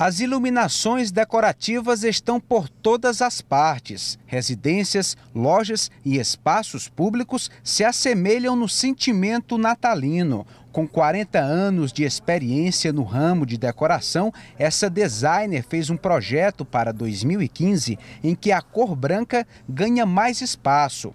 As iluminações decorativas estão por todas as partes. Residências, lojas e espaços públicos se assemelham no sentimento natalino. Com 40 anos de experiência no ramo de decoração, essa designer fez um projeto para 2015 em que a cor branca ganha mais espaço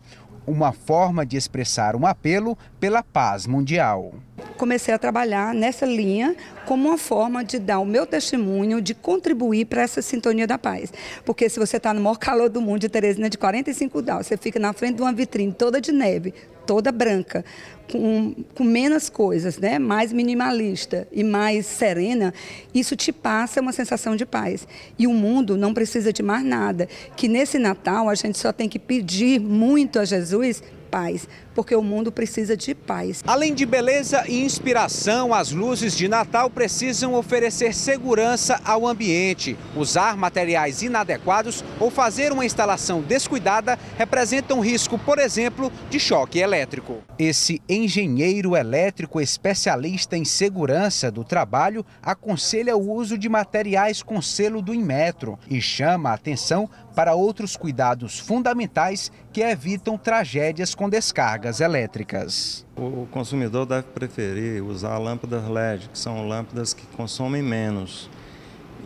uma forma de expressar um apelo pela paz mundial. Comecei a trabalhar nessa linha como uma forma de dar o meu testemunho, de contribuir para essa sintonia da paz. Porque se você está no maior calor do mundo, de Teresina, de 45 graus, você fica na frente de uma vitrine toda de neve, toda branca, com, com, menos coisas, né? mais minimalista e mais serena, isso te passa uma sensação de paz. E o mundo não precisa de mais nada. Que nesse Natal a gente só tem que pedir muito a Jesus paz, porque o mundo precisa de paz. Além de beleza e inspiração, as luzes de Natal precisam oferecer segurança ao ambiente. Usar materiais inadequados ou fazer uma instalação descuidada representa um risco, por exemplo, de choque elétrico. Esse Engenheiro elétrico especialista em segurança do trabalho aconselha o uso de materiais com selo do Inmetro e chama a atenção para outros cuidados fundamentais que evitam tragédias com descargas elétricas. O consumidor deve preferir usar lâmpadas LED, que são lâmpadas que consomem menos.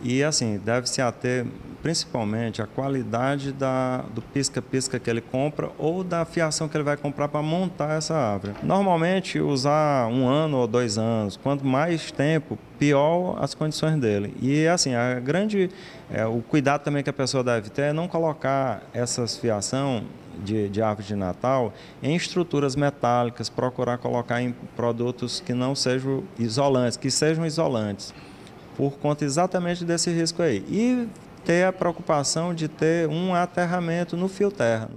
E assim, deve-se ater principalmente a qualidade da, do pisca-pisca que ele compra ou da fiação que ele vai comprar para montar essa árvore. Normalmente usar um ano ou dois anos, quanto mais tempo, pior as condições dele. E assim, a grande, é, o cuidado também que a pessoa deve ter é não colocar essas fiação de, de árvore de Natal em estruturas metálicas, procurar colocar em produtos que não sejam isolantes, que sejam isolantes por conta exatamente desse risco aí. E ter a preocupação de ter um aterramento no fio terra.